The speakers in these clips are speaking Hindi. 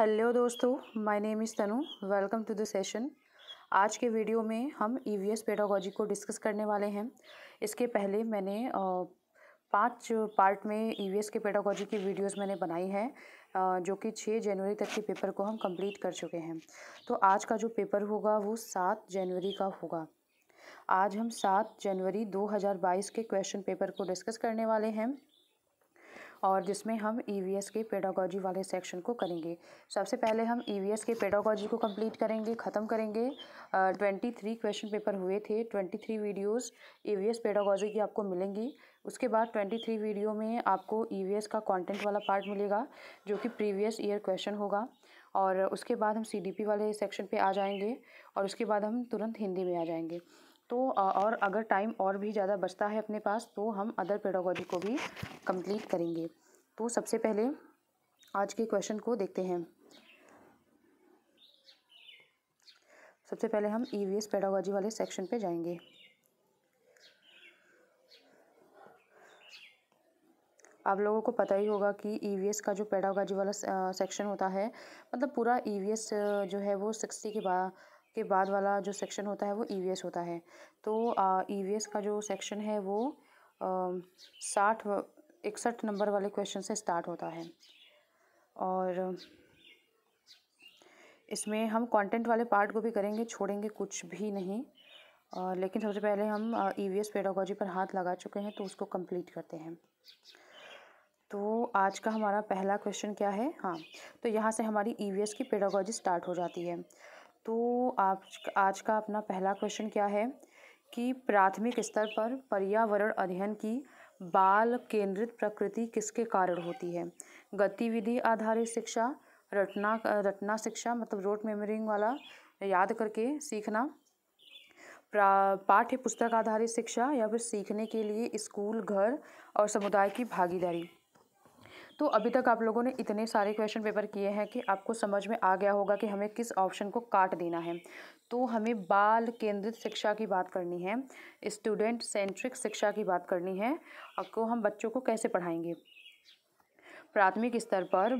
हेलो दोस्तों my name is Tanu welcome to the session आज के वीडियो में हम ई वी एस को डिस्कस करने वाले हैं इसके पहले मैंने पांच पार्ट में ई वी एस के पेडागोजी की वीडियोस मैंने बनाई हैं जो कि छः जनवरी तक के पेपर को हम कंप्लीट कर चुके हैं तो आज का जो पेपर होगा वो सात जनवरी का होगा आज हम सात जनवरी दो के क्वेश्चन पेपर को डिस्कस करने वाले हैं और जिसमें हम ई e के पेडागॉजी वाले सेक्शन को करेंगे सबसे पहले हम ई e के पेडागॉजी को कंप्लीट करेंगे ख़त्म करेंगे ट्वेंटी थ्री क्वेश्चन पेपर हुए थे twenty three videos E pedagogy की आपको मिलेंगी उसके बाद ट्वेंटी थ्री वीडियो में आपको ई e का कॉन्टेंट वाला पार्ट मिलेगा जो कि प्रीवियस ईयर क्वेश्चन होगा और उसके बाद हम सी वाले सेक्शन पर आ जाएंगे और उसके बाद हम तुरंत हिंदी में आ जाएंगे तो और अगर टाइम और भी ज़्यादा बचता है अपने पास तो हम अदर पेडागोजी को भी कंप्लीट करेंगे तो सबसे पहले आज के क्वेश्चन को देखते हैं सबसे पहले हम ई वी एस वाले सेक्शन पे जाएंगे आप लोगों को पता ही होगा कि ई e का जो पेडागोजी वाला सेक्शन होता है मतलब पूरा ई e जो है वो सिक्सटी के बाद के बाद वाला जो सेक्शन होता है वो ई e होता है तो ई e का जो सेक्शन है वो साठ इकसठ नंबर वाले क्वेश्चन से स्टार्ट होता है और इसमें हम कंटेंट वाले पार्ट को भी करेंगे छोड़ेंगे कुछ भी नहीं आ, लेकिन सबसे पहले हम ई वी एस पेडागोजी पर हाथ लगा चुके हैं तो उसको कंप्लीट करते हैं तो आज का हमारा पहला क्वेश्चन क्या है हाँ तो यहाँ से हमारी ई वी एस की पेडागोजी स्टार्ट हो जाती है तो आप आज का अपना पहला क्वेश्चन क्या है कि प्राथमिक स्तर पर पर्यावरण अध्ययन की बाल केंद्रित प्रकृति किसके कारण होती है गतिविधि आधारित शिक्षा रटना रटना शिक्षा मतलब रोट मेमोरिंग वाला याद करके सीखना पाठ्य पुस्तक आधारित शिक्षा या फिर सीखने के लिए स्कूल घर और समुदाय की भागीदारी तो अभी तक आप लोगों ने इतने सारे क्वेश्चन पेपर किए हैं कि आपको समझ में आ गया होगा कि हमें किस ऑप्शन को काट देना है तो हमें बाल केंद्रित शिक्षा की बात करनी है स्टूडेंट सेंट्रिक शिक्षा की बात करनी है आपको हम बच्चों को कैसे पढ़ाएंगे प्राथमिक स्तर पर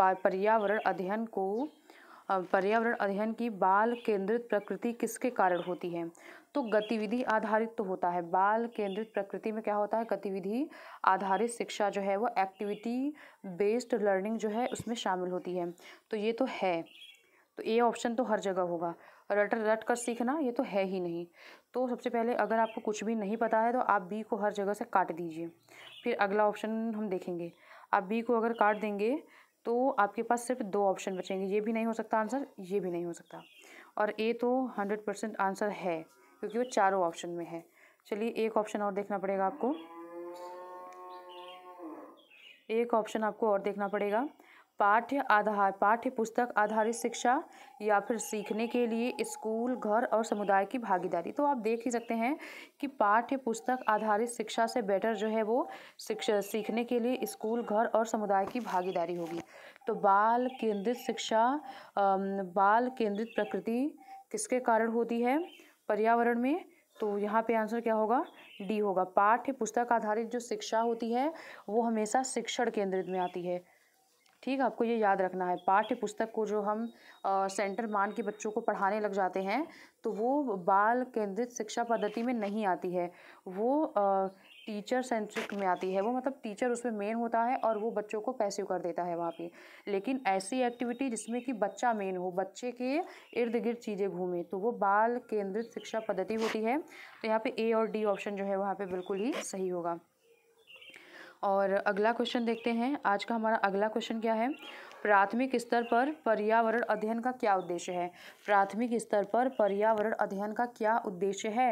पर्यावरण अध्ययन को पर्यावरण अध्ययन की बाल केंद्रित प्रकृति किसके कारण होती है तो गतिविधि आधारित तो होता है बाल केंद्रित प्रकृति में क्या होता है गतिविधि आधारित शिक्षा जो है वो एक्टिविटी बेस्ड लर्निंग जो है उसमें शामिल होती है तो ये तो है तो ये ऑप्शन तो हर जगह होगा रट रट कर सीखना ये तो है ही नहीं तो सबसे पहले अगर आपको कुछ भी नहीं पता है तो आप बी को हर जगह से काट दीजिए फिर अगला ऑप्शन हम देखेंगे आप बी को अगर काट देंगे तो आपके पास सिर्फ दो ऑप्शन बचेंगे ये भी नहीं हो सकता आंसर ये भी नहीं हो सकता और ए तो हंड्रेड परसेंट आंसर है क्योंकि वो चारों ऑप्शन में है चलिए एक ऑप्शन और देखना पड़ेगा आपको एक ऑप्शन आपको और देखना पड़ेगा पाठ्य आधार पाठ्य पुस्तक आधारित शिक्षा या फिर सीखने के लिए स्कूल घर और समुदाय की भागीदारी तो आप देख ही सकते हैं कि पाठ्य पुस्तक आधारित शिक्षा से बेटर जो है वो शिक्षा सीखने के लिए स्कूल घर और समुदाय की भागीदारी होगी तो बाल केंद्रित शिक्षा बाल केंद्रित प्रकृति किसके कारण होती है पर्यावरण में तो यहाँ पे आंसर क्या होगा डी होगा पाठ्य पुस्तक आधारित जो शिक्षा होती है वो हमेशा शिक्षण केंद्रित में आती है ठीक है आपको ये याद रखना है पाठ्य पुस्तक को जो हम आ, सेंटर मान के बच्चों को पढ़ाने लग जाते हैं तो वो बाल केंद्रित शिक्षा पद्धति में नहीं आती है वो आ, टीचर सेंट्रिक में आती है वो मतलब टीचर उसमें मेन होता है और वो बच्चों को पैसिव कर देता है वहाँ पे लेकिन ऐसी एक्टिविटी जिसमें कि बच्चा मेन हो बच्चे के इर्द गिर्द चीज़ें घूमे तो वो बाल केंद्रित शिक्षा पद्धति होती है तो यहाँ पे ए और डी ऑप्शन जो है वहाँ पे बिल्कुल ही सही होगा और अगला क्वेश्चन देखते हैं आज का हमारा अगला क्वेश्चन क्या है प्राथमिक स्तर पर पर्यावरण अध्ययन का क्या उद्देश्य है प्राथमिक स्तर पर पर्यावरण अध्ययन का क्या उद्देश्य है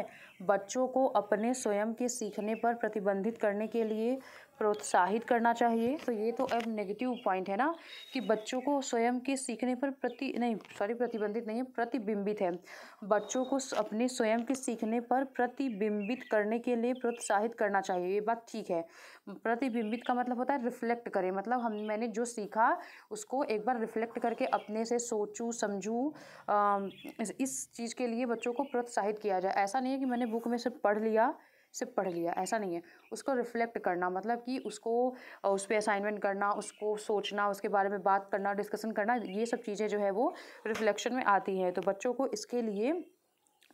बच्चों को अपने स्वयं के सीखने पर प्रतिबंधित करने के लिए प्रोत्साहित करना चाहिए तो ये तो अब नेगेटिव पॉइंट है ना कि बच्चों को स्वयं के सीखने पर प्रति नहीं सॉरी प्रतिबंधित नहीं है प्रतिबिंबित है बच्चों को अपने स्वयं के सीखने पर प्रतिबिंबित करने के लिए प्रोत्साहित करना चाहिए ये बात ठीक है प्रतिबिंबित का मतलब होता है रिफ्लेक्ट करें मतलब हम मैंने जो सीखा उसको एक बार रिफ्लेक्ट करके अपने से सोचूँ समझूँ इस चीज़ के लिए बच्चों को प्रोत्साहित किया जाए ऐसा नहीं है कि मैंने बुक में सिर्फ पढ़ लिया से पढ़ लिया ऐसा नहीं है उसको रिफ्लेक्ट करना मतलब कि उसको उस पर असाइनमेंट करना उसको सोचना उसके बारे में बात करना डिस्कशन करना ये सब चीज़ें जो है वो रिफ्लेक्शन में आती हैं तो बच्चों को इसके लिए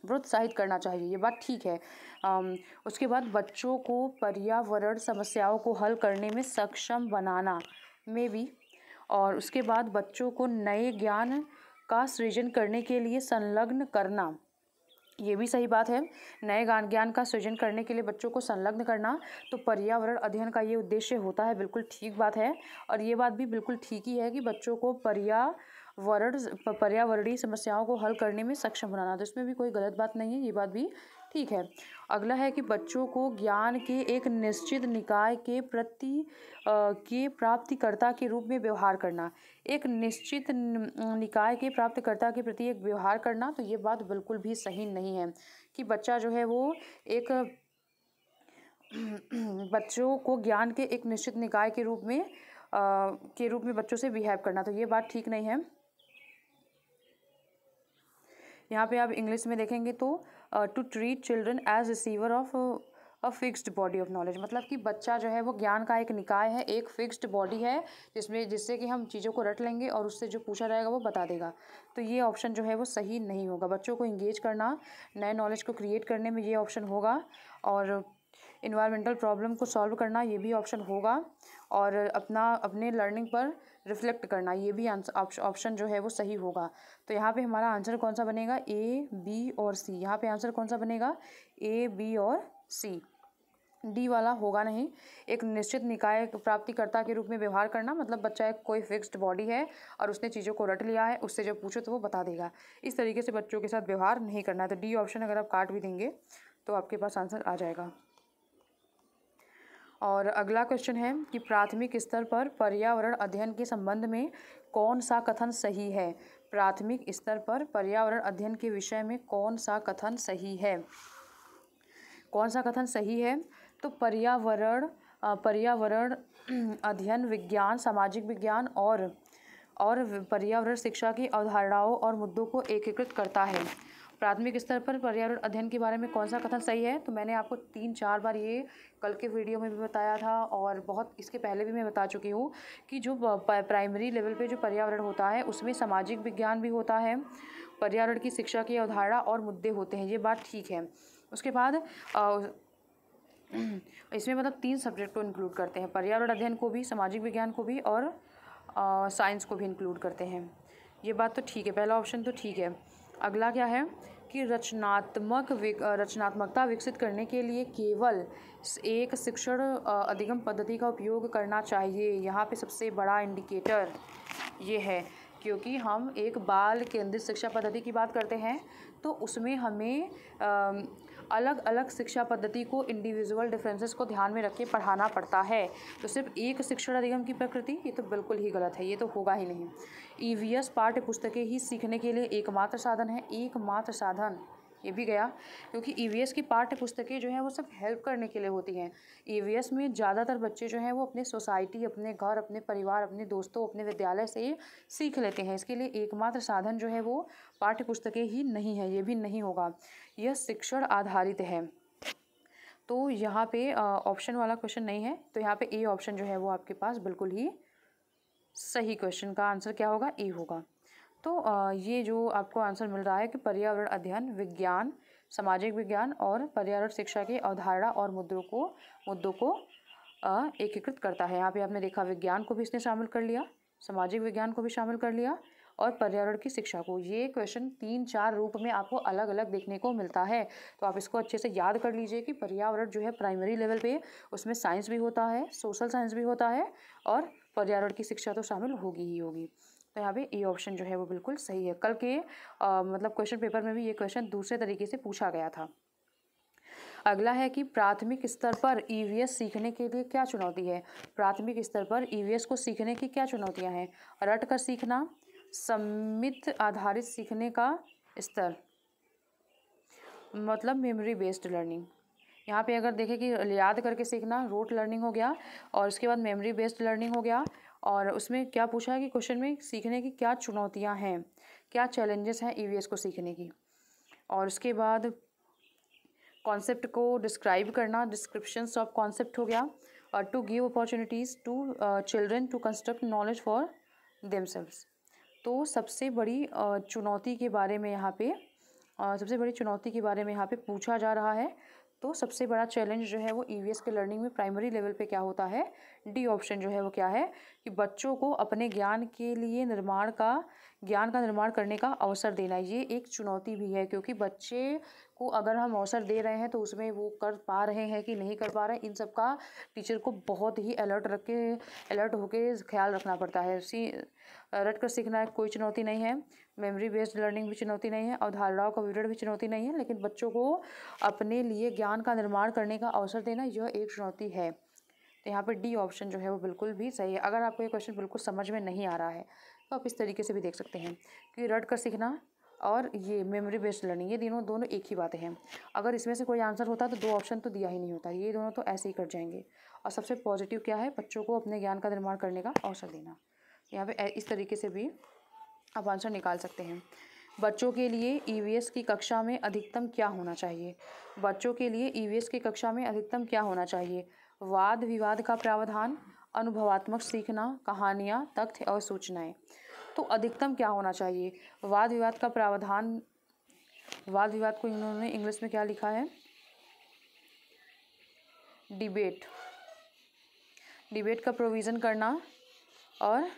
प्रोत्साहित करना चाहिए ये बात ठीक है आम, उसके बाद बच्चों को पर्यावरण समस्याओं को हल करने में सक्षम बनाना में भी और उसके बाद बच्चों को नए ज्ञान का सृजन करने के लिए संलग्न करना ये भी सही बात है नए गान ज्ञान का सृजन करने के लिए बच्चों को संलग्न करना तो पर्यावरण अध्ययन का ये उद्देश्य होता है बिल्कुल ठीक बात है और ये बात भी बिल्कुल ठीक ही है कि बच्चों को पर्यावरण पर्यावरणीय समस्याओं को हल करने में सक्षम बनाना तो इसमें भी कोई गलत बात नहीं है ये बात भी ठीक है अगला है कि बच्चों को ज्ञान के एक निश्चित निकाय के प्रति के प्राप्तिकर्ता के रूप में व्यवहार करना एक निश्चित निकाय के प्राप्तकर्ता के प्रति एक व्यवहार करना तो ये बात बिल्कुल भी सही नहीं है कि बच्चा जो है वो एक बच्चों को ज्ञान के एक निश्चित निकाय के रूप में आ, के रूप में बच्चों से बिहेव करना तो ये बात ठीक नहीं है यहाँ पे आप इंग्लिश में देखेंगे तो to treat children as receiver of a fixed body of knowledge मतलब कि बच्चा जो है वो ज्ञान का एक निकाय है एक फिक्स्ड बॉडी है जिसमें जिससे कि हम चीज़ों को रट लेंगे और उससे जो पूछा जाएगा वो बता देगा तो ये ऑप्शन जो है वो सही नहीं होगा बच्चों को इंगेज करना नए नॉलेज को क्रिएट करने में ये ऑप्शन होगा और इन्वायरमेंटल प्रॉब्लम को सॉल्व करना ये भी ऑप्शन होगा और अपना अपने लर्निंग पर रिफ्लेक्ट करना ये भी आंसर ऑप्शन जो है वो सही होगा तो यहाँ पे हमारा आंसर कौन सा बनेगा ए बी और सी यहाँ पे आंसर कौन सा बनेगा ए बी और सी डी वाला होगा नहीं एक निश्चित निकाय प्राप्तिकर्ता के रूप में व्यवहार करना मतलब बच्चा एक कोई फिक्स्ड बॉडी है और उसने चीज़ों को रट लिया है उससे जब पूछो तो वो बता देगा इस तरीके से बच्चों के साथ व्यवहार नहीं करना है तो डी ऑप्शन अगर आप काट भी देंगे तो आपके पास आंसर आ जाएगा और अगला क्वेश्चन है कि प्राथमिक स्तर पर पर्यावरण अध्ययन के संबंध में कौन सा कथन सही है प्राथमिक स्तर पर पर्यावरण अध्ययन के विषय में कौन सा कथन सही है कौन सा कथन सही है तो पर्यावरण पर्यावरण अध्ययन विज्ञान सामाजिक विज्ञान और और पर्यावरण शिक्षा की अवधारणाओं और मुद्दों को एकीकृत करता है प्राथमिक स्तर पर पर्यावरण अध्ययन के बारे में कौन सा कथन सही है तो मैंने आपको तीन चार बार ये कल के वीडियो में भी बताया था और बहुत इसके पहले भी मैं बता चुकी हूँ कि जो प्राइमरी लेवल पर जो पर्यावरण होता है उसमें सामाजिक विज्ञान भी होता है पर्यावरण की शिक्षा की अवधारणा और मुद्दे होते हैं ये बात ठीक है उसके बाद इसमें मतलब तीन सब्जेक्ट को इंक्लूड करते हैं पर्यावरण अध्ययन को भी सामाजिक विज्ञान को भी और साइंस को भी इंक्लूड करते हैं ये बात तो ठीक है पहला ऑप्शन तो ठीक है अगला क्या है कि रचनात्मक विक, रचनात्मकता विकसित करने के लिए केवल एक शिक्षण अधिगम पद्धति का उपयोग करना चाहिए यहाँ पे सबसे बड़ा इंडिकेटर ये है क्योंकि हम एक बाल केंद्रित शिक्षा पद्धति की बात करते हैं तो उसमें हमें अलग अलग शिक्षा पद्धति को इंडिविजुअल डिफरेंसेस को ध्यान में रख के पढ़ाना पड़ता है तो सिर्फ एक शिक्षण अधिगम की प्रकृति ये तो बिल्कुल ही गलत है ये तो होगा ही नहीं ई e वी एस पाठ्य पुस्तकें ही सीखने के लिए एकमात्र साधन है एकमात्र साधन ये भी गया क्योंकि ई वी एस की पाठ्य पुस्तकें जो हैं वो सब हेल्प करने के लिए होती हैं ई वी एस में ज़्यादातर बच्चे जो हैं वो अपने सोसाइटी अपने घर अपने परिवार अपने दोस्तों अपने विद्यालय से सीख लेते हैं इसके लिए एकमात्र साधन जो है वो पाठ्य पुस्तकें ही नहीं है ये भी नहीं होगा यह शिक्षण आधारित है तो यहाँ पे ऑप्शन वाला क्वेश्चन नहीं है तो यहाँ पे ए ऑप्शन जो है वो आपके पास बिल्कुल ही सही क्वेश्चन का आंसर क्या होगा ए होगा तो आ, ये जो आपको आंसर मिल रहा है कि पर्यावरण अध्ययन विज्ञान सामाजिक विज्ञान और पर्यावरण शिक्षा के अवधारणा और मुद्दों को मुद्दों को एकीकृत करता है यहाँ पे आपने देखा विज्ञान को भी इसने शामिल कर लिया सामाजिक विज्ञान को भी शामिल कर लिया और पर्यावरण की शिक्षा को ये क्वेश्चन तीन चार रूप में आपको अलग अलग देखने को मिलता है तो आप इसको अच्छे से याद कर लीजिए कि पर्यावरण जो है प्राइमरी लेवल पे उसमें साइंस भी होता है सोशल साइंस भी होता है और पर्यावरण की शिक्षा तो शामिल होगी ही होगी तो यहाँ पे ए ऑप्शन जो है वो बिल्कुल सही है कल के आ, मतलब क्वेश्चन पेपर में भी ये क्वेश्चन दूसरे तरीके से पूछा गया था अगला है कि प्राथमिक स्तर पर ईवीएस e सीखने के लिए क्या चुनौती है प्राथमिक स्तर पर ईवीएस e को सीखने की क्या चुनौतियां हैं रट कर सीखना समित आधारित सीखने का स्तर मतलब मेमोरी बेस्ड लर्निंग यहाँ पे अगर देखें कि याद करके सीखना रोट लर्निंग हो गया और उसके बाद मेमोरी बेस्ड लर्निंग हो गया और उसमें क्या पूछा है कि क्वेश्चन में सीखने की क्या चुनौतियाँ हैं क्या चैलेंजेस हैं ई e को सीखने की और उसके बाद कॉन्सेप्ट को डिस्क्राइब करना डिस्क्रिप्शंस ऑफ कॉन्सेप्ट हो गया और to give opportunities to children to construct knowledge for themselves तो सबसे बड़ी चुनौती के बारे में यहाँ पे सबसे बड़ी चुनौती के बारे में यहाँ पे पूछा जा रहा है तो सबसे बड़ा चैलेंज जो है वो ई e के लर्निंग में प्राइमरी लेवल पे क्या होता है डी ऑप्शन जो है वो क्या है कि बच्चों को अपने ज्ञान के लिए निर्माण का ज्ञान का निर्माण करने का अवसर देना ये एक चुनौती भी है क्योंकि बच्चे को अगर हम अवसर दे रहे हैं तो उसमें वो कर पा रहे हैं कि नहीं कर पा रहे इन सब का टीचर को बहुत ही अलर्ट रख के अलर्ट होकर ख्याल रखना पड़ता है सी रट कर सीखना कोई चुनौती नहीं है मेमोरी बेस्ड लर्निंग भी चुनौती नहीं है अवधारणाओं का विवरण भी चुनौती नहीं है लेकिन बच्चों को अपने लिए ज्ञान का निर्माण करने का अवसर देना यह एक चुनौती है तो यहाँ पर डी ऑप्शन जो है वो बिल्कुल भी सही है अगर आपको ये क्वेश्चन बिल्कुल समझ में नहीं आ रहा है तो आप इस तरीके से भी देख सकते हैं कि रट कर सीखना और ये मेमोरी बेस्ड लर्निंग ये दोनों दोनों एक ही बातें हैं अगर इसमें से कोई आंसर होता तो दो ऑप्शन तो दिया ही नहीं होता ये दोनों तो ऐसे ही कट जाएंगे और सबसे पॉजिटिव क्या है बच्चों को अपने ज्ञान का निर्माण करने का अवसर देना यहाँ पे इस तरीके से भी आप आंसर निकाल सकते हैं बच्चों के लिए ई e की कक्षा में अधिकतम क्या होना चाहिए बच्चों के लिए ई e की कक्षा में अधिकतम क्या होना चाहिए वाद विवाद का प्रावधान अनुभवात्मक सीखना कहानियाँ तथ्य और सूचनाएं तो अधिकतम क्या होना चाहिए वाद विवाद का प्रावधान वाद विवाद को इन्होंने इंग्लिश में क्या लिखा है डिबेट डिबेट का प्रोविज़न करना और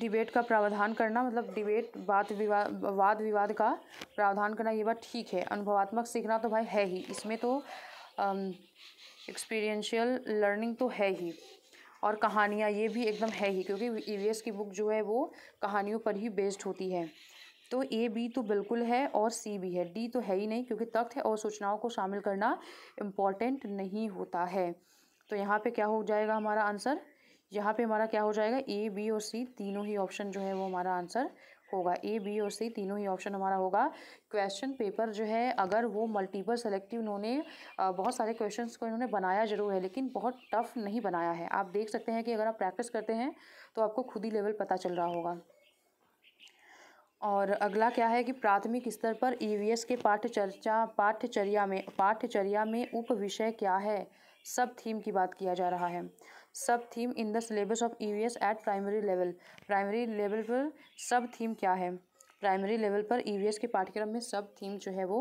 डिबेट का प्रावधान करना मतलब डिबेट वाद विवाद वाद विवाद का प्रावधान करना ये बात ठीक है अनुभवात्मक सीखना तो भाई है ही इसमें तो एक्सपीरियंशियल लर्निंग तो है ही और कहानियाँ ये भी एकदम है ही क्योंकि ई e की बुक जो है वो कहानियों पर ही बेस्ड होती है तो ए बी तो बिल्कुल है और सी भी है डी तो है ही नहीं क्योंकि तथ्य और सूचनाओं को शामिल करना इम्पॉर्टेंट नहीं होता है तो यहाँ पे क्या हो जाएगा हमारा आंसर यहाँ पे हमारा क्या हो जाएगा ए बी और सी तीनों ही ऑप्शन जो है वो हमारा आंसर होगा ए बी और सी तीनों ही ऑप्शन हमारा होगा क्वेश्चन पेपर जो है अगर वो मल्टीपल सेलेक्टिव उन्होंने बहुत सारे क्वेश्चन को इन्होंने बनाया जरूर है लेकिन बहुत टफ नहीं बनाया है आप देख सकते हैं कि अगर आप प्रैक्टिस करते हैं तो आपको खुद ही लेवल पता चल रहा होगा और अगला क्या है कि प्राथमिक स्तर पर ई e के पाठ्य चर्चा पाठ्यचर्या में पाठ्यचर्या में उप विषय क्या है सब थीम की बात किया जा रहा है सब theme in the syllabus of E at primary level primary level पर सब थीम क्या है प्राइमरी लेवल पर ई e के पाठ्यक्रम में सब थीम जो है वो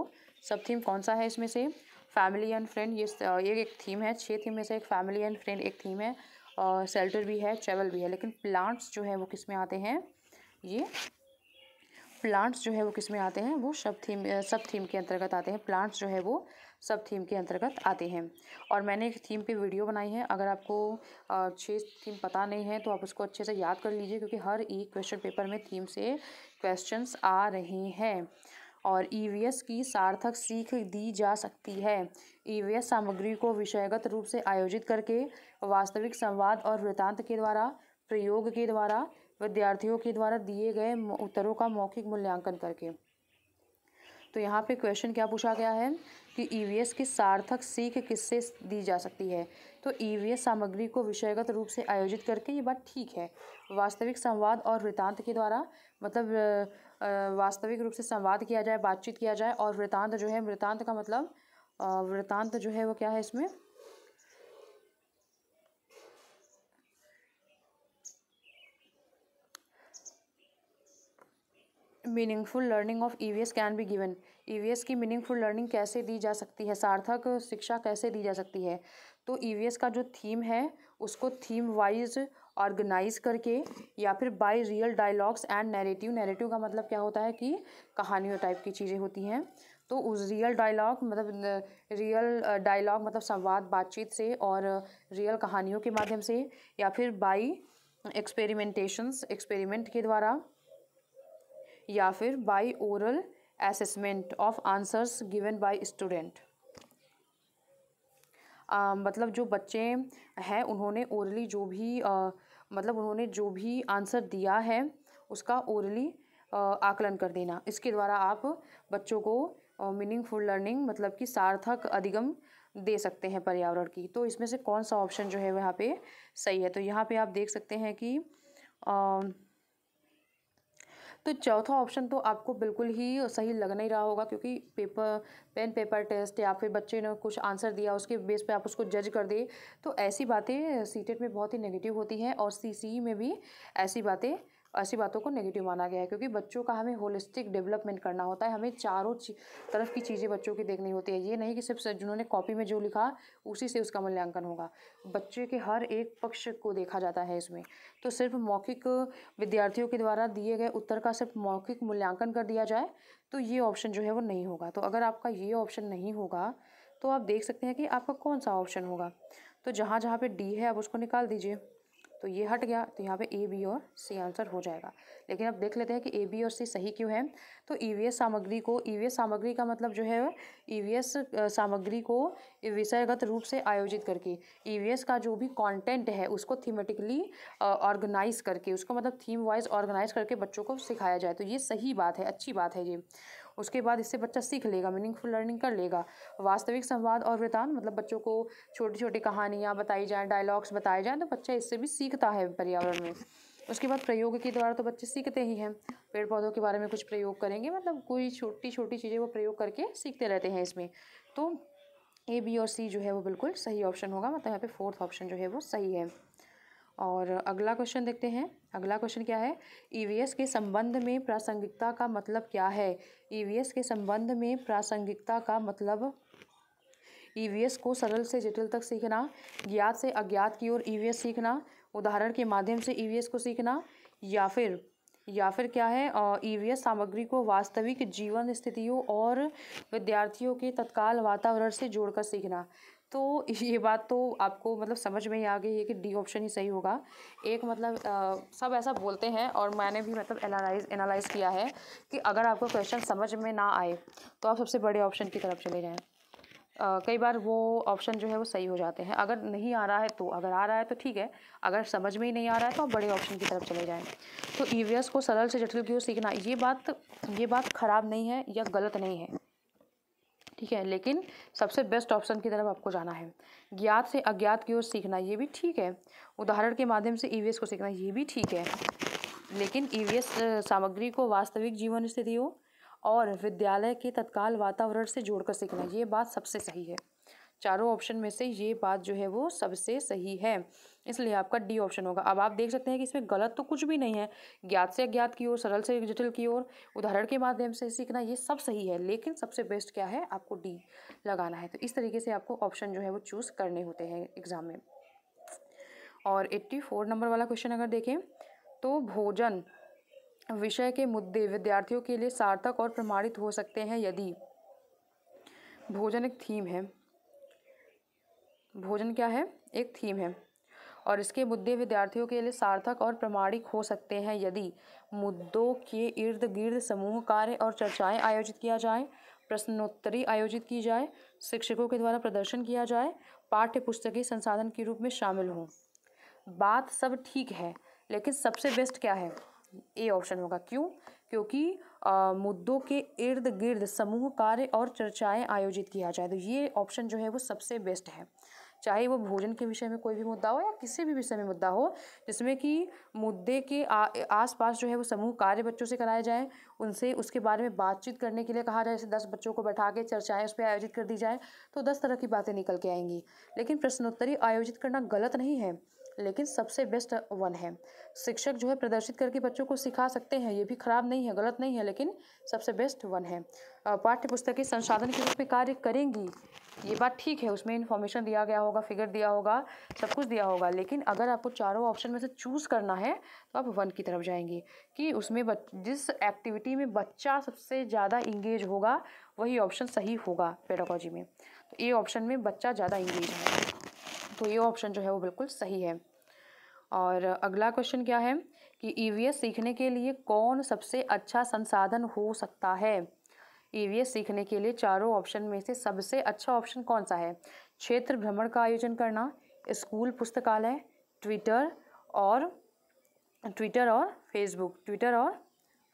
सब थीम कौन सा है इसमें से फैमिली एंड फ्रेंड ये ये एक थीम है छः थीम में से एक फैमिली एंड फ्रेंड एक थीम है और सेल्टर भी है ट्रेवल भी है लेकिन प्लांट्स जो है वो किस में आते हैं ये प्लांट्स जो है वो किस में आते हैं वो सब थीम सब थीम के अंतर्गत आते हैं प्लांट्स जो है वो सब थीम के अंतर्गत आते हैं और मैंने एक थीम पे वीडियो बनाई है अगर आपको छः थीम पता नहीं है तो आप उसको अच्छे से याद कर लीजिए क्योंकि हर एक क्वेश्चन पेपर में थीम से क्वेश्चंस आ रहे हैं और ई e की सार्थक सीख दी जा सकती है ई e सामग्री को विषयगत रूप से आयोजित करके वास्तविक संवाद और वृतांत के द्वारा प्रयोग के द्वारा विद्यार्थियों के द्वारा दिए गए उत्तरों का मौखिक मूल्यांकन करके तो यहाँ पे क्वेश्चन क्या पूछा गया है कि ईवीएस e की सार्थक सीख किससे दी जा सकती है तो ईवीएस e सामग्री को विषयगत रूप से आयोजित करके ये बात ठीक है वास्तविक संवाद और वृतांत के द्वारा मतलब वास्तविक रूप से संवाद किया जाए बातचीत किया जाए और वृतांत जो है वृतांत का मतलब वृतांत जो है वो क्या है इसमें meaningful learning of E can be given E की मीनिंगफुल लर्निंग कैसे दी जा सकती है सार्थक शिक्षा कैसे दी जा सकती है तो ई e का जो थीम है उसको थीम वाइज ऑर्गेनाइज करके या फिर by real dialogues and narrative narrative का मतलब क्या होता है कि कहानियों टाइप की चीज़ें होती हैं तो उस रियल डायलॉग मतलब रियल डायलॉग uh, मतलब संवाद बातचीत से और रियल कहानियों के माध्यम से या फिर बाई एक्सपेरिमेंटेशंस एक्सपेरिमेंट के द्वारा या फिर by oral assessment of answers given by student मतलब जो बच्चे हैं उन्होंने ओरली जो भी आ, मतलब उन्होंने जो भी आंसर दिया है उसका ओरली आकलन कर देना इसके द्वारा आप बच्चों को मीनिंगफुल लर्निंग मतलब कि सार्थक अधिगम दे सकते हैं पर्यावरण की तो इसमें से कौन सा ऑप्शन जो है यहाँ पे सही है तो यहाँ पे आप देख सकते हैं कि आ, तो चौथा ऑप्शन तो आपको बिल्कुल ही सही लग नहीं रहा होगा क्योंकि पेपर पेन पेपर टेस्ट या फिर बच्चे ने कुछ आंसर दिया उसके बेस पे आप उसको जज कर दिए तो ऐसी बातें सी में बहुत ही नेगेटिव होती हैं और सी में भी ऐसी बातें ऐसी बातों को नेगेटिव माना गया है क्योंकि बच्चों का हमें होलिस्टिक डेवलपमेंट करना होता है हमें चारों तरफ की चीज़ें बच्चों की देखनी होती है ये नहीं कि सिर्फ जिन्होंने कॉपी में जो लिखा उसी से उसका मूल्यांकन होगा बच्चे के हर एक पक्ष को देखा जाता है इसमें तो सिर्फ मौखिक विद्यार्थियों के द्वारा दिए गए उत्तर का सिर्फ मौखिक मूल्यांकन कर दिया जाए तो ये ऑप्शन जो है वो नहीं होगा तो अगर आपका ये ऑप्शन नहीं होगा तो आप देख सकते हैं कि आपका कौन सा ऑप्शन होगा तो जहाँ जहाँ पे डी है आप उसको निकाल दीजिए तो ये हट गया तो यहाँ पे ए बी और सी आंसर हो जाएगा लेकिन अब देख लेते हैं कि ए बी और सी सही क्यों है तो ई e सामग्री को ई e सामग्री का मतलब जो है ई e सामग्री को विषयगत रूप से आयोजित करके ई का जो भी कॉन्टेंट है उसको थीमेटिकली ऑर्गेनाइज करके उसको मतलब थीम वाइज ऑर्गेनाइज करके बच्चों को सिखाया जाए तो ये सही बात है अच्छी बात है ये उसके बाद इससे बच्चा सीख लेगा मीनिंगफुल लर्निंग कर लेगा वास्तविक संवाद और वृतान मतलब बच्चों को छोटी छोटी कहानियाँ बताई जाएँ डायलॉग्स बताए जाएँ तो बच्चा इससे भी सीखता है पर्यावरण में उसके बाद प्रयोग के द्वारा तो बच्चे सीखते ही हैं पेड़ पौधों के बारे में कुछ प्रयोग करेंगे मतलब कोई छोटी छोटी चीज़ें वो प्रयोग करके सीखते रहते हैं इसमें तो ए बी और सी जो है वो बिल्कुल सही ऑप्शन होगा मतलब यहाँ पे फोर्थ ऑप्शन जो है वो सही है और अगला क्वेश्चन देखते हैं अगला क्वेश्चन क्या है ईवीएस e के संबंध में प्रासंगिकता का मतलब क्या है ईवीएस e के संबंध में प्रासंगिकता का मतलब ईवीएस e को सरल से जटिल तक सीखना ज्ञात से अज्ञात की ओर ईवीएस सीखना उदाहरण के माध्यम से ईवीएस को सीखना या फिर या फिर क्या है ईवीएस सामग्री को वास्तविक जीवन स्थितियों और विद्यार्थियों के तत्काल वातावरण से जोड़कर सीखना तो ये बात तो आपको मतलब समझ में ही आ गई है कि डी ऑप्शन ही सही होगा एक मतलब आ, सब ऐसा बोलते हैं और मैंने भी मतलब एनालाइज एनालाइज किया है कि अगर आपको क्वेश्चन समझ में ना आए तो आप सबसे बड़े ऑप्शन की तरफ चले जाएँ कई बार वो ऑप्शन जो है वो सही हो जाते हैं अगर नहीं आ रहा है तो अगर आ रहा है तो ठीक है अगर समझ में ही नहीं आ रहा है तो आप बड़े ऑप्शन की तरफ चले जाएँ तो ई e को सरल से जटिल क्यों सीखना ये बात ये बात ख़राब नहीं है या गलत नहीं है ठीक है लेकिन सबसे बेस्ट ऑप्शन की तरफ आपको जाना है ज्ञात से अज्ञात की ओर सीखना ये भी ठीक है उदाहरण के माध्यम से ई e को सीखना ये भी ठीक है लेकिन ई e सामग्री को वास्तविक जीवन स्थितियों और विद्यालय के तत्काल वातावरण से जोड़कर सीखना ये बात सबसे सही है चारों ऑप्शन में से ये बात जो है वो सबसे सही है इसलिए आपका डी ऑप्शन होगा अब आप देख सकते हैं कि इसमें गलत तो कुछ भी नहीं है ज्ञात से अज्ञात की ओर सरल से जटिल की ओर उदाहरण के माध्यम से सीखना ये सब सही है लेकिन सबसे बेस्ट क्या है आपको डी लगाना है तो इस तरीके से आपको ऑप्शन जो है वो चूज़ करने होते हैं एग्ज़ाम में और एट्टी फोर नंबर वाला क्वेश्चन अगर देखें तो भोजन विषय के मुद्दे विद्यार्थियों के लिए सार्थक और प्रमाणित हो सकते हैं यदि भोजन एक थीम है भोजन क्या है एक थीम है और इसके मुद्दे विद्यार्थियों के लिए सार्थक और प्रमाणिक हो सकते हैं यदि मुद्दों के इर्द गिर्द समूह कार्य और चर्चाएं आयोजित किया जाए प्रश्नोत्तरी आयोजित की जाए शिक्षकों के द्वारा प्रदर्शन किया जाए पाठ्य पुस्तकें संसाधन के रूप में शामिल हों बात सब ठीक है लेकिन सबसे बेस्ट क्या है ए ऑप्शन होगा क्यों क्योंकि आ, मुद्दों के इर्द गिर्द समूह कार्य और चर्चाएं आयोजित किया जाए तो ये ऑप्शन जो है वो सबसे बेस्ट है चाहे वो भोजन के विषय में कोई भी मुद्दा हो या किसी भी विषय में मुद्दा हो जिसमें कि मुद्दे के आसपास जो है वो समूह कार्य बच्चों से कराए जाएँ उनसे उसके बारे में बातचीत करने के लिए कहा जाए जैसे दस बच्चों को बैठा के चर्चाएँ उस पर आयोजित कर दी जाए तो दस तरह की बातें निकल के आएंगी लेकिन प्रश्नोत्तरी आयोजित करना गलत नहीं है लेकिन सबसे बेस्ट वन है शिक्षक जो है प्रदर्शित करके बच्चों को सिखा सकते हैं ये भी खराब नहीं है गलत नहीं है लेकिन सबसे बेस्ट वन है पाठ्य पुस्तकें संसाधन के रूप में कार्य करेंगी ये बात ठीक है उसमें इन्फॉर्मेशन दिया गया होगा फिगर दिया होगा सब कुछ दिया होगा लेकिन अगर आपको चारों ऑप्शन में से चूज़ करना है तो आप वन की तरफ जाएंगे कि उसमें बच, जिस एक्टिविटी में बच्चा सबसे ज़्यादा इंगेज होगा वही ऑप्शन सही होगा पेडागोजी में तो ये ऑप्शन में बच्चा ज़्यादा इंगेज है तो ये ऑप्शन जो है वो बिल्कुल सही है और अगला क्वेश्चन क्या है कि ई e सीखने के लिए कौन सबसे अच्छा संसाधन हो सकता है ई e सीखने के लिए चारों ऑप्शन में से सबसे अच्छा ऑप्शन कौन सा है क्षेत्र भ्रमण का आयोजन करना स्कूल पुस्तकालय ट्विटर और ट्विटर और फेसबुक ट्विटर और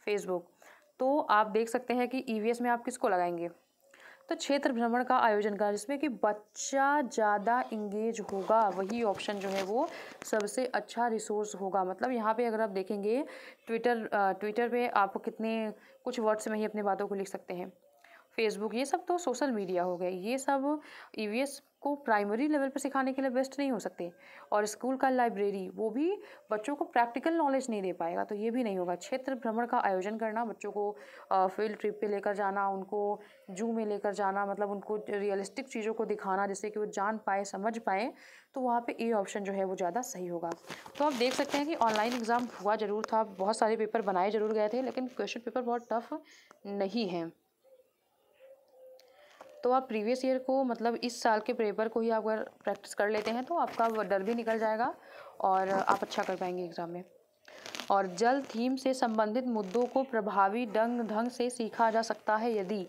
फेसबुक तो आप देख सकते हैं कि ई e में आप किसको लगाएंगे तो क्षेत्र भ्रमण का आयोजन करा जिसमें कि बच्चा ज़्यादा इंगेज होगा वही ऑप्शन जो है वो सबसे अच्छा रिसोर्स होगा मतलब यहाँ पे अगर आप देखेंगे ट्विटर ट्विटर पे आप कितने कुछ वर्ड्स में ही अपने बातों को लिख सकते हैं फेसबुक ये सब तो सोशल मीडिया हो गए ये सब ई e को प्राइमरी लेवल पर सिखाने के लिए बेस्ट नहीं हो सकते और स्कूल का लाइब्रेरी वो भी बच्चों को प्रैक्टिकल नॉलेज नहीं दे पाएगा तो ये भी नहीं होगा क्षेत्र भ्रमण का आयोजन करना बच्चों को फील्ड ट्रिप पे लेकर जाना उनको जू में लेकर जाना मतलब उनको रियलिस्टिक चीज़ों को दिखाना जिससे कि वो जान पाए समझ पाए तो वहाँ पर ए ऑप्शन जो है वो ज़्यादा सही होगा तो आप देख सकते हैं कि ऑनलाइन एग्ज़ाम हुआ ज़रूर था बहुत सारे पेपर बनाए ज़रूर गए थे लेकिन क्वेश्चन पेपर बहुत टफ नहीं है तो आप प्रीवियस ईयर को मतलब इस साल के पेपर को ही आप अगर प्रैक्टिस कर लेते हैं तो आपका डर भी निकल जाएगा और आप अच्छा कर पाएंगे एग्ज़ाम में और जल थीम से संबंधित मुद्दों को प्रभावी ढंग ढंग से सीखा जा सकता है यदि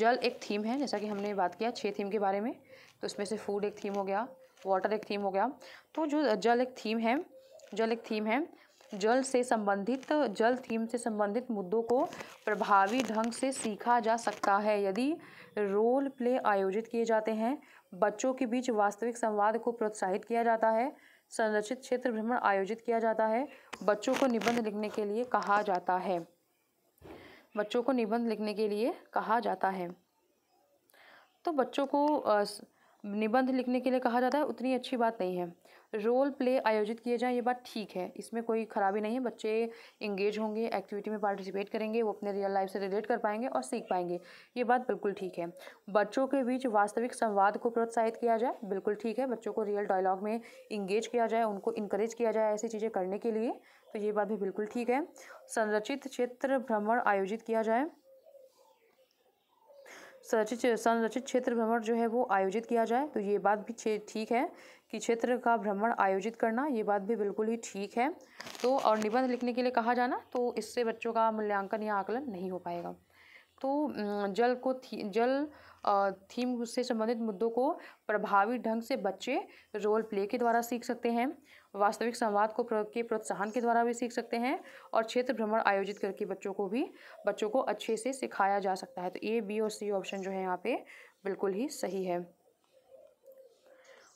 जल एक थीम है जैसा कि हमने बात किया छः थीम के बारे में तो उसमें से फूड एक थीम हो गया वाटर एक थीम हो गया तो जो जल एक थीम है जल एक थीम है जल से संबंधित जल थीम से संबंधित मुद्दों को प्रभावी ढंग से सीखा जा सकता है यदि रोल प्ले आयोजित किए जाते हैं बच्चों के बीच वास्तविक संवाद को प्रोत्साहित किया जाता है संरक्षित क्षेत्र भ्रमण आयोजित किया जाता है बच्चों को निबंध लिखने के लिए कहा जाता है बच्चों को निबंध लिखने के लिए कहा जाता है तो बच्चों को निबंध लिखने के लिए कहा जाता है उतनी अच्छी बात नहीं है रोल प्ले आयोजित किए जाएं ये बात ठीक है इसमें कोई ख़राबी नहीं है बच्चे इंगेज होंगे एक्टिविटी में पार्टिसिपेट करेंगे वो अपने रियल लाइफ से रिलेट कर पाएंगे और सीख पाएंगे ये बात बिल्कुल ठीक है बच्चों के बीच वास्तविक संवाद को प्रोत्साहित किया जाए बिल्कुल ठीक है बच्चों को रियल डायलॉग में इंगेज किया जाए उनको इंकरेज किया जाए ऐसी चीज़ें करने के लिए तो ये बात भी बिल्कुल ठीक है संरचित क्षेत्र भ्रमण आयोजित किया जाए संरचित संरचित क्षेत्र भ्रमण जो है वो आयोजित किया जाए तो ये बात भी ठीक है कि क्षेत्र का भ्रमण आयोजित करना ये बात भी बिल्कुल ही ठीक है तो और निबंध लिखने के लिए कहा जाना तो इससे बच्चों का मूल्यांकन या आकलन नहीं हो पाएगा तो जल को थी, जल थीम से संबंधित मुद्दों को प्रभावी ढंग से बच्चे रोल प्ले के द्वारा सीख सकते हैं वास्तविक संवाद को के प्रोत्साहन के द्वारा भी सीख सकते हैं और क्षेत्र भ्रमण आयोजित करके बच्चों को भी बच्चों को अच्छे से सिखाया जा सकता है तो ए बी और सी ऑप्शन जो है यहाँ पे बिल्कुल ही सही है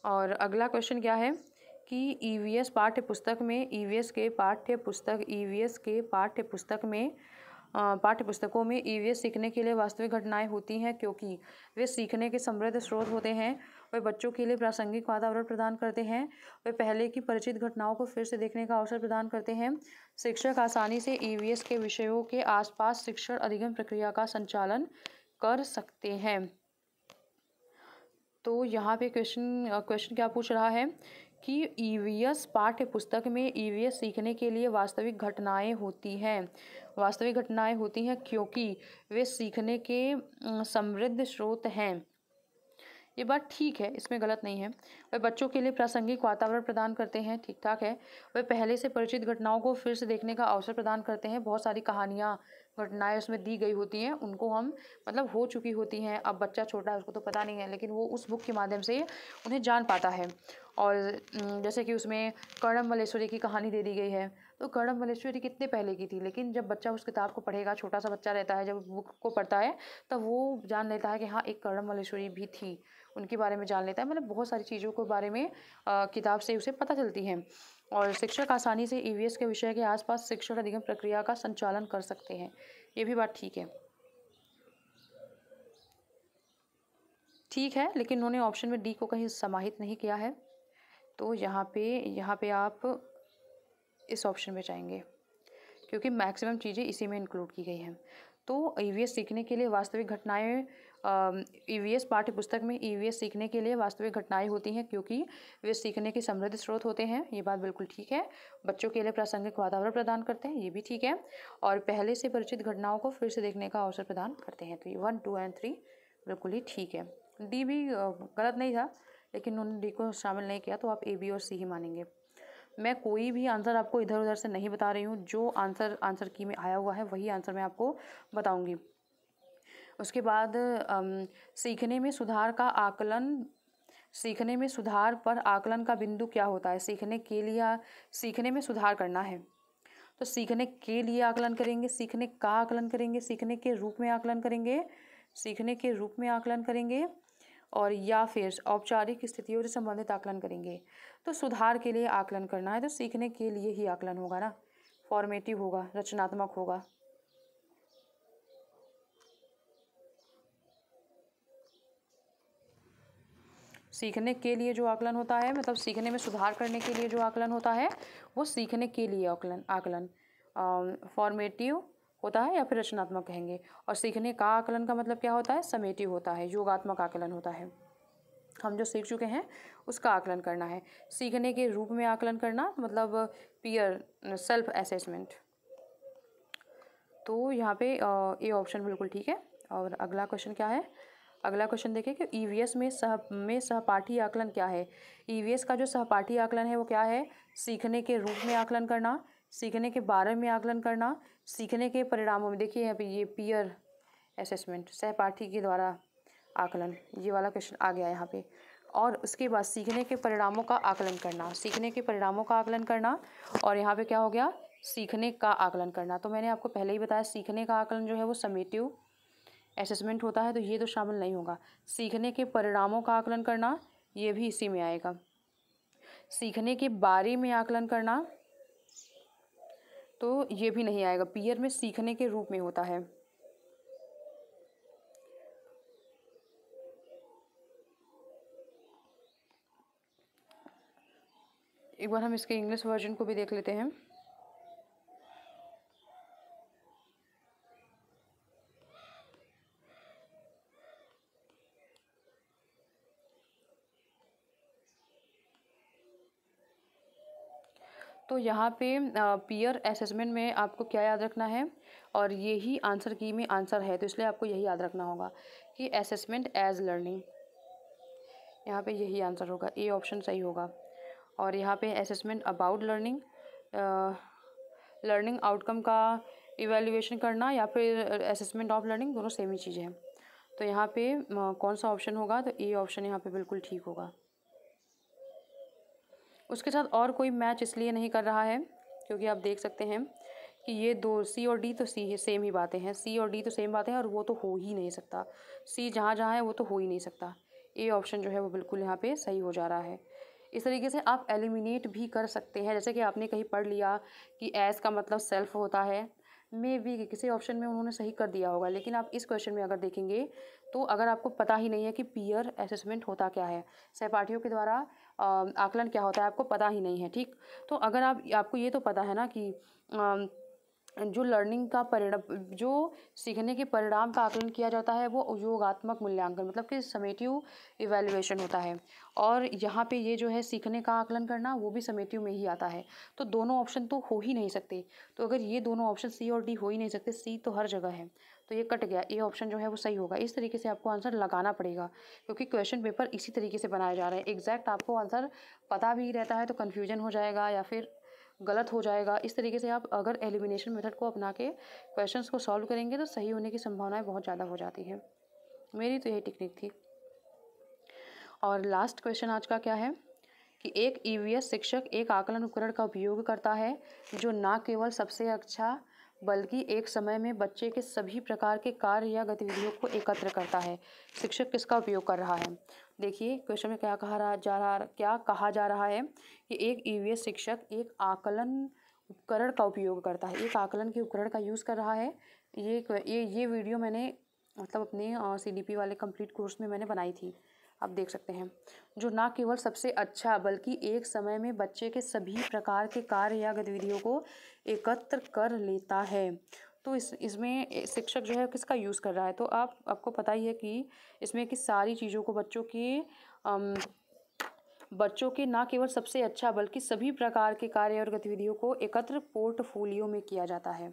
और अगला क्वेश्चन क्या है कि ई e वी एस पाठ्य पुस्तक में ई वी एस के पाठ्य पुस्तक ई e वी एस के पाठ्य पुस्तक में पाठ्य पुस्तकों में ई वी एस सीखने के लिए वास्तविक घटनाएं होती हैं क्योंकि वे सीखने के समृद्ध स्रोत होते हैं वे बच्चों के लिए प्रासंगिक वातावरण प्रदान करते हैं वे पहले की परिचित घटनाओं को फिर से देखने का अवसर प्रदान करते हैं शिक्षक आसानी से ई e के विषयों के आसपास शिक्षण अधिगम प्रक्रिया का संचालन कर सकते हैं तो यहाँ पे क्वेश्चन क्वेश्चन क्या पूछ रहा है कि एस e पाठ्य पुस्तक में एस e सीखने के लिए वास्तविक घटनाएं होती हैं वास्तविक घटनाएं होती हैं क्योंकि वे सीखने के समृद्ध स्रोत हैं ये बात ठीक है इसमें गलत नहीं है वह बच्चों के लिए प्रासंगिक वातावरण प्रदान करते हैं ठीक ठाक है वह पहले से परिचित घटनाओं को फिर से देखने का अवसर प्रदान करते हैं बहुत सारी कहानियाँ घटनाएं उसमें दी गई होती हैं उनको हम मतलब हो चुकी होती हैं अब बच्चा छोटा है उसको तो पता नहीं है लेकिन वो उस बुक के माध्यम से उन्हें जान पाता है और जैसे कि उसमें कर्णम मलेश्वरी की कहानी दे दी गई है तो कर्णम मलेश्वरी कितने पहले की थी लेकिन जब बच्चा उस किताब को पढ़ेगा छोटा सा बच्चा रहता है जब बुक को पढ़ता है तब वो जान लेता है कि हाँ एक कर्णम मलेश्वरी भी थी उनके बारे में जान लेता है मतलब बहुत सारी चीज़ों के बारे में किताब से उसे पता चलती है और शिक्षक आसानी से ई e के विषय के आसपास शिक्षण अधिगम प्रक्रिया का संचालन कर सकते हैं ये भी बात ठीक है ठीक है लेकिन उन्होंने ऑप्शन में डी को कहीं समाहित नहीं किया है तो यहाँ पे यहाँ पे आप इस ऑप्शन में जाएंगे क्योंकि मैक्सिमम चीज़ें इसी में इंक्लूड की गई हैं तो ई e सीखने के लिए वास्तविक घटनाएं ई e पाठ्य पुस्तक में ई e सीखने के लिए वास्तविक घटनाएं होती हैं क्योंकि वे सीखने के समृद्ध स्रोत होते हैं ये बात बिल्कुल ठीक है बच्चों के लिए प्रासंगिक वातावरण प्रदान करते हैं ये भी ठीक है और पहले से परिचित घटनाओं को फिर से देखने का अवसर प्रदान करते हैं तो ये वन टू एंड थ्री बिल्कुल ही ठीक है डी भी गलत नहीं था लेकिन उन्होंने डी को शामिल नहीं किया तो आप ए बी और सी ही मानेंगे मैं कोई भी आंसर आपको इधर उधर से नहीं बता रही हूँ जो आंसर आंसर की में आया हुआ है वही आंसर मैं आपको बताऊँगी उसके बाद सीखने में सुधार का आकलन सीखने में सुधार पर आकलन का बिंदु क्या होता है सीखने के लिए सीखने में सुधार करना है तो सीखने के लिए आकलन करेंगे सीखने का आकलन करेंगे सीखने के रूप में आकलन करेंगे सीखने के रूप में आकलन करेंगे और या फिर औपचारिक स्थितियों से संबंधित आकलन करेंगे तो सुधार के लिए आकलन करना है तो सीखने के लिए ही आकलन होगा ना फॉर्मेटिव होगा रचनात्मक होगा सीखने के लिए जो आकलन होता है मतलब सीखने में सुधार करने के लिए जो आकलन होता है वो सीखने के लिए आकलन आकलन फॉर्मेटिव होता है या फिर रचनात्मक कहेंगे और सीखने का आकलन का मतलब क्या होता है समेटिव होता है योगात्मक आकलन होता है हम जो सीख चुके हैं उसका आकलन करना है सीखने के रूप में आकलन करना मतलब पियर सेल्फ असेसमेंट तो यहाँ पे ये ऑप्शन बिल्कुल ठीक है और अगला क्वेश्चन क्या है अगला क्वेश्चन देखिए कि ईवीएस e में सह में सहपाठी आकलन क्या है ईवीएस e का जो सहपाठी आकलन है वो क्या है सीखने के रूप में आकलन करना सीखने के बारे में आकलन करना सीखने के परिणामों में देखिए यहाँ पे ये पीयर असेसमेंट सहपाठी के द्वारा आकलन ये वाला क्वेश्चन आ गया यहाँ पे और उसके बाद सीखने के परिणामों का आकलन करना सीखने के परिणामों का आकलन करना और यहाँ पे क्या हो गया सीखने का आकलन करना तो मैंने आपको पहले ही बताया सीखने का आकलन जो है वो समेटिव असेसमेंट होता है तो ये तो शामिल नहीं होगा सीखने के परिणामों का आकलन करना ये भी इसी में आएगा सीखने के बारे में आकलन करना तो ये भी नहीं आएगा पीयर में सीखने के रूप में होता है एक बार हम इसके इंग्लिश वर्जन को भी देख लेते हैं तो यहाँ पे पीयर असेसमेंट में आपको क्या याद रखना है और यही आंसर की में आंसर है तो इसलिए आपको यही याद रखना होगा कि असेसमेंट एज लर्निंग यहाँ पे यही आंसर होगा ए ऑप्शन सही होगा और यहाँ पे assessment about learning learning outcome का इवेल्यूशन करना या फिर असेसमेंट ऑफ लर्निंग दोनों सेम ही चीज़ है तो यहाँ पे कौन सा ऑप्शन होगा तो ए ऑप्शन यहाँ पे बिल्कुल ठीक होगा उसके साथ और कोई मैच इसलिए नहीं कर रहा है क्योंकि आप देख सकते हैं कि ये दो सी और डी तो सी सेम ही बातें हैं सी और डी तो सेम बातें हैं और वो तो हो ही नहीं सकता सी जहाँ जहाँ है वो तो हो ही नहीं सकता ए ऑप्शन जो है वो बिल्कुल यहाँ पे सही हो जा रहा है इस तरीके से आप एलिमिनेट भी कर सकते हैं जैसे कि आपने कहीं पढ़ लिया कि एस का मतलब सेल्फ होता है मे बी किसी ऑप्शन में उन्होंने सही कर दिया होगा लेकिन आप इस क्वेश्चन में अगर देखेंगे तो अगर आपको पता ही नहीं है कि पीयर असेसमेंट होता क्या है सहपाठियों के द्वारा आकलन क्या होता है आपको पता ही नहीं है ठीक तो अगर आप आपको ये तो पता है ना कि जो लर्निंग का परिणाम जो सीखने के परिणाम का आकलन किया जाता है वो योगात्मक मूल्यांकन मतलब कि समेटिव इवेल्युएशन होता है और यहाँ पे ये जो है सीखने का आकलन करना वो भी समेटिव में ही आता है तो दोनों ऑप्शन तो हो ही नहीं सकते तो अगर ये दोनों ऑप्शन सी और डी हो ही नहीं सकते सी तो हर जगह है तो ये कट गया ये ऑप्शन जो है वो सही होगा इस तरीके से आपको आंसर लगाना पड़ेगा क्योंकि क्वेश्चन पेपर इसी तरीके से बनाए जा रहे हैं एग्जैक्ट आपको आंसर पता भी रहता है तो कन्फ्यूजन हो जाएगा या फिर गलत हो जाएगा इस तरीके से आप अगर एलिमिनेशन मेथड को अपना के क्वेश्चन को सॉल्व करेंगे तो सही होने की संभावनाएं बहुत ज़्यादा हो जाती है मेरी तो यही टेक्निक थी और लास्ट क्वेश्चन आज का क्या है कि एक ईवीएस e शिक्षक एक आकलन उपकरण का उपयोग करता है जो ना केवल सबसे अच्छा बल्कि एक समय में बच्चे के सभी प्रकार के कार्य या गतिविधियों को एकत्र करता है शिक्षक किसका उपयोग कर रहा है देखिए क्वेश्चन में क्या कहा जा रहा क्या कहा जा रहा है कि एक एस e शिक्षक एक आकलन उपकरण का उपयोग करता है एक आकलन के उपकरण का यूज़ कर रहा है ये ये ये वीडियो मैंने मतलब अपने सी वाले कंप्लीट कोर्स में मैंने बनाई थी आप देख सकते हैं जो ना केवल सबसे अच्छा बल्कि एक समय में बच्चे के सभी प्रकार के कार्य या गतिविधियों को एकत्र कर लेता है तो इस इसमें शिक्षक जो है किसका यूज़ कर रहा है तो आप आपको पता ही है कि इसमें कि सारी चीज़ों को बच्चों की आम, बच्चों के ना केवल सबसे अच्छा बल्कि सभी प्रकार के कार्य और गतिविधियों को एकत्र पोर्टफोलियो में किया जाता है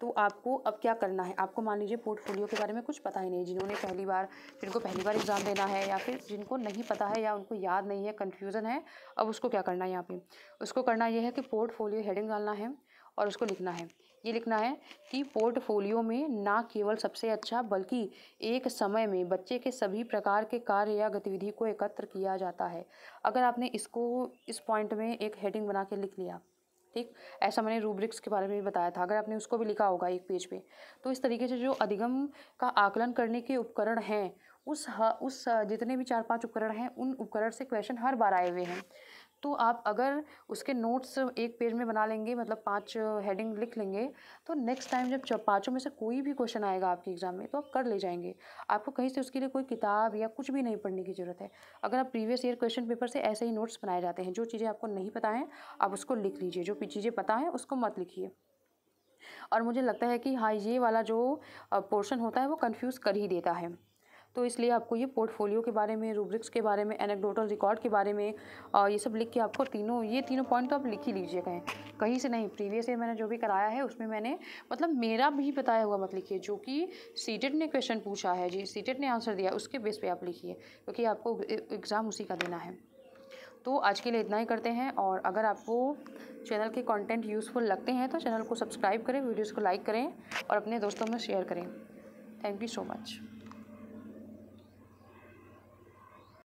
तो आपको अब क्या करना है आपको मान लीजिए पोर्टफोलियो के बारे में कुछ पता ही नहीं जिन्होंने पहली बार जिनको पहली बार एग्ज़ाम देना है या फिर जिनको नहीं पता है या उनको याद नहीं है कन्फ्यूज़न है अब उसको क्या करना है यहाँ पर उसको करना यह है कि पोर्टफोलियो हेडिंग डालना है और उसको लिखना है ये लिखना है कि पोर्टफोलियो में ना केवल सबसे अच्छा बल्कि एक समय में बच्चे के सभी प्रकार के कार्य या गतिविधि को एकत्र किया जाता है अगर आपने इसको इस पॉइंट में एक हेडिंग बना के लिख लिया ठीक ऐसा मैंने रूब्रिक्स के बारे में भी बताया था अगर आपने उसको भी लिखा होगा एक पेज पे तो इस तरीके से जो अधिगम का आकलन करने के उपकरण हैं उस उस जितने भी चार पांच उपकरण हैं उन उपकरण से क्वेश्चन हर बार आए हुए हैं तो आप अगर उसके नोट्स एक पेज में बना लेंगे मतलब पांच हेडिंग लिख लेंगे तो नेक्स्ट टाइम जब पाँचों में से कोई भी क्वेश्चन आएगा आपके एग्ज़ाम में तो आप कर ले जाएंगे आपको कहीं से उसके लिए कोई किताब या कुछ भी नहीं पढ़ने की ज़रूरत है अगर आप प्रीवियस ईयर क्वेश्चन पेपर से ऐसे ही नोट्स बनाए जाते हैं जो चीज़ें आपको नहीं पता हैं आप उसको लिख लीजिए जो चीज़ें पता हैं उसको मत लिखिए और मुझे लगता है कि हाँ ये वाला जो पोर्शन होता है वो कंफ्यूज कर ही देता है तो इसलिए आपको ये पोर्टफोलियो के बारे में रूब्रिक्स के बारे में एनेक्डोटल रिकॉर्ड के बारे में ये सब लिख के आपको तीनों ये तीनों पॉइंट तो आप लिख ही लीजिए कहीं कहीं से नहीं प्रीवियस ईयर मैंने जो भी कराया है उसमें मैंने मतलब मेरा भी बताया हुआ मत लिखिए जो कि सीटेट e ने क्वेश्चन पूछा है जी सीटेट e ने आंसर दिया उसके बेस पर आप लिखिए क्योंकि आपको एग्ज़ाम उसी का देना है तो आज के लिए इतना ही करते हैं और अगर आपको चैनल के कंटेंट यूज़फुल लगते हैं तो चैनल को सब्सक्राइब करें वीडियोस को लाइक करें और अपने दोस्तों में शेयर करें थैंक यू सो मच